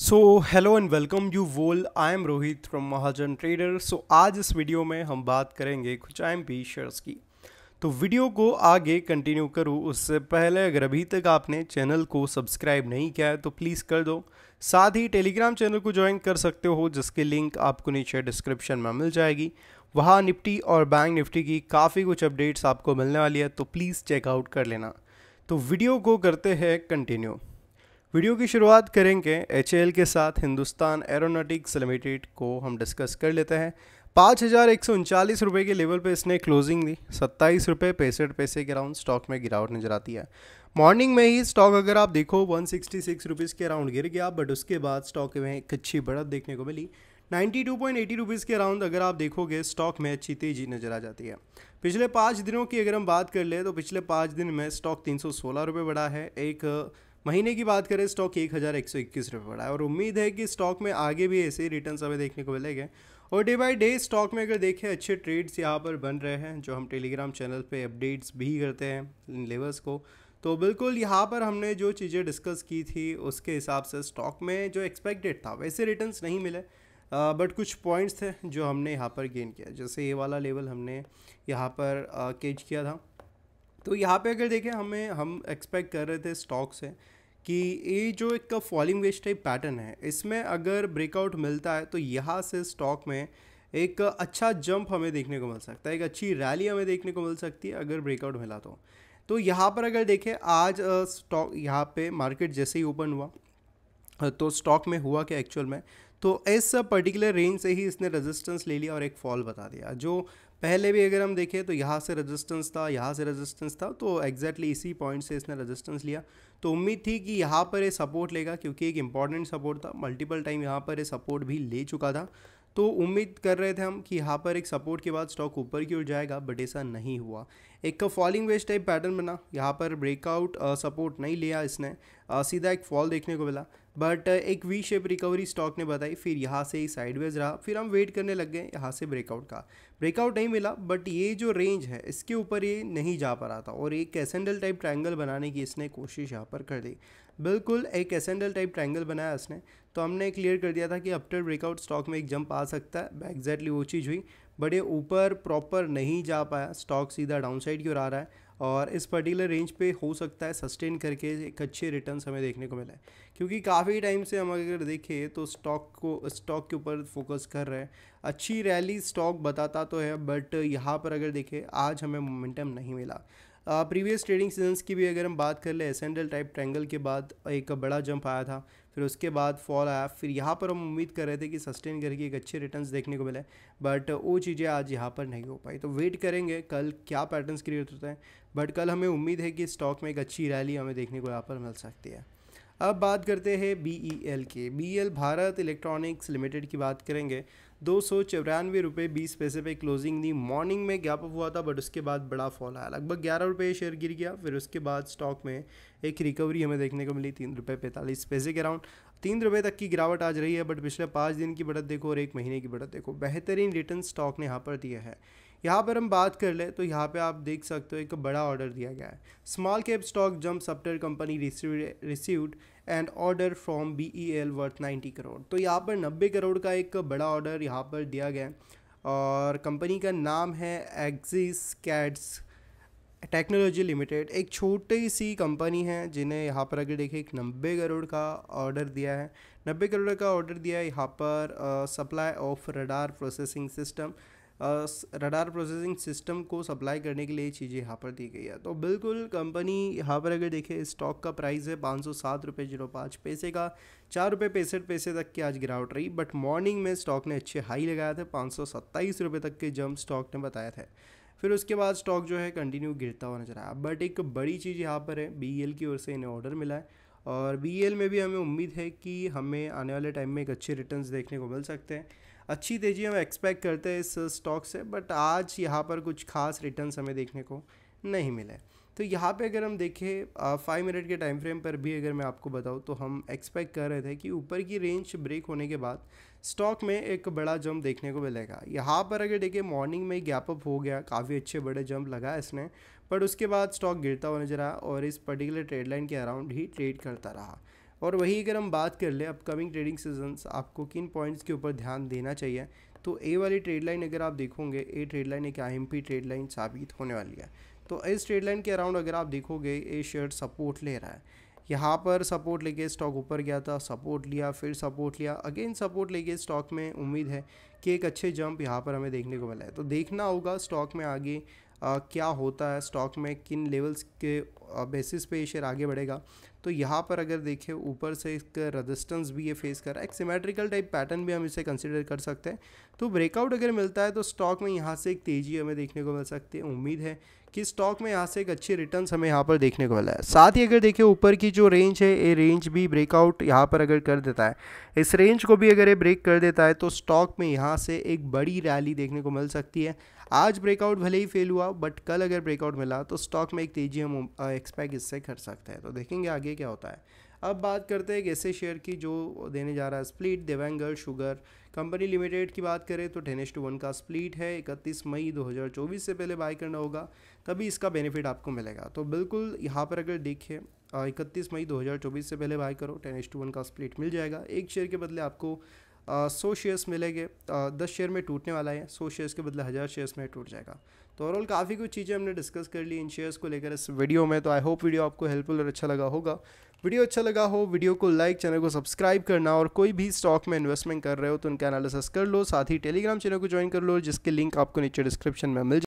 so hello and welcome you all I am Rohit from Mahajan trader so आज इस video में हम बात करेंगे कुछ आई पी शेयर्स की तो वीडियो को आगे कंटिन्यू करूँ उससे पहले अगर अभी तक आपने चैनल को सब्सक्राइब नहीं किया है तो प्लीज़ कर दो साथ ही टेलीग्राम चैनल को ज्वाइन कर सकते हो जिसकी लिंक आपको नीचे डिस्क्रिप्शन में मिल जाएगी वहाँ निफ्टी और बैंक निफ्टी की काफ़ी कुछ अपडेट्स आपको मिलने वाली है तो प्लीज़ चेकआउट कर लेना तो वीडियो को करते हैं कंटिन्यू वीडियो की शुरुआत करेंगे एच के साथ हिंदुस्तान एरोनॉटिक्स लिमिटेड को हम डिस्कस कर लेते हैं पाँच हज़ार एक सौ उनचालीस रुपये के लेवल पे इसने क्लोजिंग दी सत्ताईस रुपये पैंसठ पैसे के अराउंड स्टॉक में गिरावट नजर आती है मॉर्निंग में ही स्टॉक अगर आप देखो वन सिक्सटी सिक्स रुपीज़ के अराउंड गिर गया बट उसके बाद स्टॉक में एक अच्छी बढ़त देखने को मिली ninety two point eighty rupees के अराउंड अगर आप देखोगे स्टॉक में अच्छी तेज़ी नज़र आ जाती है पिछले पाँच दिनों की अगर हम बात कर ले तो पिछले पाँच दिन में स्टॉक तीन सौ सोलह रुपये बढ़ा है एक महीने की बात करें स्टॉक एक हज़ार एक सौ इक्कीस रुपये पड़ा है और उम्मीद है कि स्टॉक में आगे भी ऐसे ही रिटर्न हमें देखने को मिलेंगे और डे बाय डे स्टॉक में अगर देखें अच्छे ट्रेड्स यहाँ पर बन रहे हैं जो हम टेलीग्राम चैनल पे अपडेट्स भी करते हैं इन लेवल्स को तो बिल्कुल यहाँ पर हमने जो चीज़ें डिस्कस की थी उसके हिसाब से स्टॉक में जो एक्सपेक्टेड था वैसे रिटर्न्स नहीं मिले बट कुछ पॉइंट्स थे जो हमने यहाँ पर गेन किया जैसे ये वाला लेवल हमने यहाँ पर कैच किया था तो यहाँ पे अगर देखें हमें हम एक्सपेक्ट कर रहे थे स्टॉक से कि ये जो एक फॉलिंग वेज टाइप पैटर्न है इसमें अगर ब्रेकआउट मिलता है तो यहाँ से स्टॉक में एक अच्छा जंप हमें देखने को मिल सकता है एक अच्छी रैली हमें देखने को मिल सकती है अगर ब्रेकआउट मिला तो तो यहाँ पर अगर देखें आज स्टॉक यहाँ पे मार्केट जैसे ही ओपन हुआ तो स्टॉक में हुआ क्या एक्चुअल में तो इस पर्टिकुलर रेंज से ही इसने रेजिस्टेंस ले लिया और एक फॉल बता दिया जो पहले भी अगर हम देखें तो यहाँ से रेजिस्टेंस था यहाँ से रेजिस्टेंस था तो एग्जैक्टली exactly इसी पॉइंट से इसने रेजिस्टेंस लिया तो उम्मीद थी कि यहाँ पर ये सपोर्ट लेगा क्योंकि एक इंपॉर्टेंट सपोर्ट था मल्टीपल टाइम यहाँ पर ये सपोर्ट भी ले चुका था तो उम्मीद कर रहे थे हम कि यहाँ पर एक सपोर्ट के बाद स्टॉक ऊपर की ओर जाएगा बट ऐसा नहीं हुआ एक फॉलिंग वेज टाइप पैटर्न बना यहाँ पर ब्रेकआउट सपोर्ट नहीं लिया इसने आ, सीधा एक फॉल देखने को मिला बट uh, एक वी शेप रिकवरी स्टॉक ने बताई फिर यहाँ से ही साइडवेज रहा फिर हम वेट करने लग गए यहाँ से ब्रेकआउट का ब्रेकआउट नहीं मिला बट ये जो रेंज है इसके ऊपर ये नहीं जा पा रहा था और एक एसेंडल टाइप ट्रायंगल बनाने की इसने कोशिश यहाँ पर कर दी बिल्कुल एक एसेंडल टाइप ट्रायंगल बनाया इसने तो हमने क्लियर कर दिया था कि अपटर ब्रेकआउट स्टॉक में एक जंप आ सकता है एग्जैक्टली वो चीज़ हुई बट ये ऊपर प्रॉपर नहीं जा पाया स्टॉक सीधा साइड की ओर आ रहा है और इस पर्टिकुलर रेंज पे हो सकता है सस्टेन करके एक अच्छे रिटर्न हमें देखने को मिला है क्योंकि काफ़ी टाइम से हम अगर देखें तो स्टॉक को स्टॉक के ऊपर फोकस कर रहे हैं अच्छी रैली स्टॉक बताता तो है बट यहाँ पर अगर देखें आज हमें मोमेंटम नहीं मिला प्रीवियस ट्रेडिंग सीजन्स की भी अगर हम बात कर ले एसेंडल टाइप ट्रैंगल के बाद एक बड़ा जंप आया था फिर उसके बाद फॉल आया फिर यहाँ पर हम उम्मीद कर रहे थे कि सस्टेन करके एक अच्छे रिटर्न्स देखने को मिले बट वो चीज़ें आज यहाँ पर नहीं हो पाई तो वेट करेंगे कल क्या पैटर्न्स क्रिएट होते हैं बट कल हमें उम्मीद है कि स्टॉक में एक अच्छी रैली हमें देखने को यहाँ पर मिल सकती है अब बात करते हैं बी ई एल के B L Bharat electronics limited की बात करेंगे दो सौ चौरानवे रुपये बीस पैसे पे क्लोजिंग दी मॉर्निंग में गैप अप हुआ था बट उसके बाद बड़ा फॉल आया लगभग ग्यारह रुपये शेयर गिर गया फिर उसके बाद स्टॉक में एक रिकवरी हमें देखने को मिली तीन रुपये पैंतालीस पैसे के अराउंड तीन रुपये तक की गिरावट आज रही है बट पिछले पाँच दिन की बढ़त देखो और एक महीने की बढ़त देखो बेहतरीन रिटर्न स्टॉक ने यहाँ पर दिए है यहाँ पर हम बात कर ले तो यहाँ पे आप देख सकते हो एक बड़ा ऑर्डर दिया गया है स्मॉल कैप स्टॉक जम्प सप्टर company received and order from B E L worth ninety crore तो यहाँ पर नब्बे करोड़ का एक बड़ा ऑर्डर यहाँ पर दिया गया है और कंपनी का नाम है एग्जिस कैट्स टेक्नोलॉजी लिमिटेड एक छोटी सी कंपनी है जिन्हें यहाँ पर अगर देखें एक नब्बे करोड़ का ऑर्डर दिया है नब्बे करोड़ का ऑर्डर दिया है यहाँ पर supply of radar processing system radar processing system को सप्लाई करने के लिए चीज़ें यहाँ पर दी गई है तो बिल्कुल कंपनी यहाँ पर अगर देखें स्टॉक का प्राइस है पाँच सौ सात रुपये जीरो पाँच पैसे का चार रुपये पैंसठ पैसे तक की आज गिरावट रही बट मॉर्निंग में स्टॉक ने अच्छे हाई लगाया था पाँच सौ सत्ताईस रुपये तक के जंप स्टॉक ने बताया था फिर उसके बाद स्टॉक जो है कंटिन्यू गिरता हुआ नजर आया बट एक बड़ी चीज़ यहाँ पर है बी e की ओर से इन्हें ऑर्डर मिला है और बी में भी हमें उम्मीद है कि हमें आने वाले टाइम में एक अच्छे रिटर्न देखने को मिल सकते हैं अच्छी तेज़ी हम एक्सपेक्ट करते हैं इस स्टॉक से बट आज यहाँ पर कुछ खास रिटर्न हमें देखने को नहीं मिले तो यहाँ पे अगर हम देखें फाइव मिनट के टाइम फ्रेम पर भी अगर मैं आपको बताऊँ तो हम एक्सपेक्ट कर रहे थे कि ऊपर की रेंज ब्रेक होने के बाद स्टॉक में एक बड़ा जंप देखने को मिलेगा यहाँ पर अगर देखिए मॉर्निंग में गैप अप हो गया काफ़ी अच्छे बड़े जंप लगा इसने बट उसके बाद स्टॉक गिरता हुआ नजर आया और इस पर्टिकुलर ट्रेड लाइन के अराउंड ही ट्रेड करता रहा और वही अगर हम बात कर ले अपकमिंग ट्रेडिंग सीजन्स आपको किन पॉइंट्स के ऊपर ध्यान देना चाहिए तो ए वाली ट्रेड लाइन अगर आप देखोगे ए ट्रेड लाइन एक आई ट्रेड लाइन साबित होने वाली है तो इस ट्रेड लाइन के अराउंड अगर आप देखोगे ए शेयर सपोर्ट ले रहा है यहाँ पर सपोर्ट लेके स्टॉक ऊपर गया था सपोर्ट लिया फिर सपोर्ट लिया अगेन सपोर्ट लेके स्टॉक में उम्मीद है कि एक अच्छे जंप यहाँ पर हमें देखने को मिला है तो देखना होगा स्टॉक में आगे क्या होता है स्टॉक में किन लेवल्स के बेसिस पे ये शेयर आगे बढ़ेगा तो यहाँ पर अगर देखें ऊपर से एक रजिस्टेंस भी ये फेस कर रहा है एक सिमेट्रिकल टाइप पैटर्न भी हम इसे कंसिडर कर सकते हैं तो ब्रेकआउट अगर मिलता है तो स्टॉक में यहाँ से एक तेज़ी हमें देखने को मिल सकती है उम्मीद है कि स्टॉक में यहाँ से एक अच्छी रिटर्न हमें यहाँ पर देखने को मिला है साथ ही अगर देखें ऊपर की जो रेंज है ये रेंज भी ब्रेकआउट यहाँ पर अगर कर देता है इस रेंज को भी अगर ये ब्रेक कर देता है तो स्टॉक में यहाँ से एक बड़ी रैली देखने को मिल सकती है आज ब्रेकआउट भले ही फेल हुआ बट कल अगर ब्रेकआउट मिला तो स्टॉक में एक तेज़ी हम एक्सपेक्ट इससे कर सकते हैं तो देखेंगे आगे ये क्या होता है अब बात करते हैं ऐसे शेयर की जो देने जा रहा है स्प्लिट देवेंगल शुगर कंपनी लिमिटेड की बात करें तो टेन टू वन का स्प्लिट है इकतीस मई 2024 से पहले बाय करना होगा तभी इसका बेनिफिट आपको मिलेगा तो बिल्कुल यहाँ पर अगर देखें इकतीस मई 2024 से पहले बाय करो टेन टू वन का स्प्लिट मिल जाएगा एक शेयर के बदले आपको सौ शेयर्स मिलेंगे दस शेयर में टूटने वाला है सौ शेयर्स के बदले हज़ार शेयर्स में टूट जाएगा तो ओवरऑल काफ़ी कुछ चीज़ें हमने डिस्कस कर ली इन शेयर्स को लेकर इस वीडियो में तो आई होप वीडियो आपको हेल्पफुल और अच्छा लगा होगा वीडियो अच्छा लगा हो वीडियो को लाइक चैनल को सब्सक्राइब करना और कोई भी स्टॉक में इन्वेस्टमेंट कर रहे हो तो उनका एनालिसिस कर लो साथ ही टेलीग्राम चैनल को ज्वाइन कर लो जिसके लिंक आपको नीचे डिस्क्रिप्शन में मिल